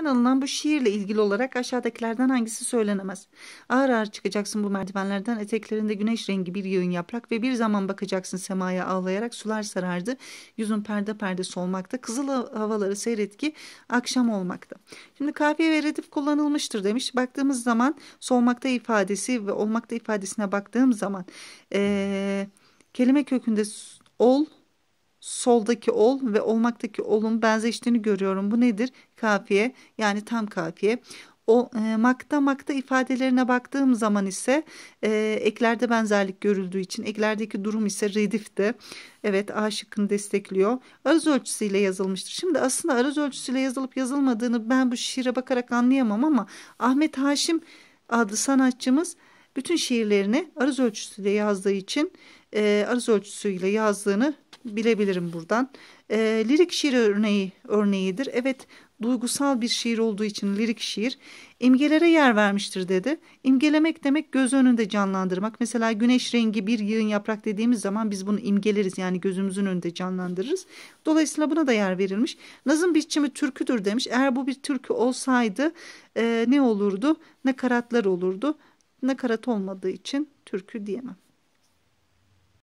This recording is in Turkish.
alınan bu şiirle ilgili olarak aşağıdakilerden hangisi söylenemez? Ağır ağır çıkacaksın bu merdivenlerden eteklerinde güneş rengi bir yığın yaprak ve bir zaman bakacaksın semaya ağlayarak sular sarardı. Yüzün perde perde solmakta, kızıl havaları seyret ki akşam olmakta. Şimdi kafiye ve redif kullanılmıştır demiş. Baktığımız zaman solmakta ifadesi ve olmakta ifadesine baktığım zaman ee, kelime kökünde ol soldaki ol ve olmaktaki olun benzeştiğini görüyorum. Bu nedir? Kafiye yani tam kafiye. O e, makta makta ifadelerine baktığım zaman ise e, eklerde benzerlik görüldüğü için eklerdeki durum ise redifte. Evet A şıkkını destekliyor. Arız ölçüsüyle yazılmıştır. Şimdi aslında arız ölçüsüyle yazılıp yazılmadığını ben bu şiire bakarak anlayamam ama Ahmet Haşim adlı sanatçımız bütün şiirlerini arız ölçüsüyle yazdığı için e, arız ölçüsüyle yazdığını bilebilirim buradan. E, lirik şiir örneği örneğidir. Evet duygusal bir şiir olduğu için lirik şiir imgelere yer vermiştir dedi. İmgelemek demek göz önünde canlandırmak. Mesela güneş rengi bir yığın yaprak dediğimiz zaman biz bunu imgeleriz yani gözümüzün önünde canlandırırız. Dolayısıyla buna da yer verilmiş. Nazım biçimi türküdür demiş. Eğer bu bir türkü olsaydı e, ne olurdu? Ne karatlar olurdu nakarat olmadığı için türkü diyemem.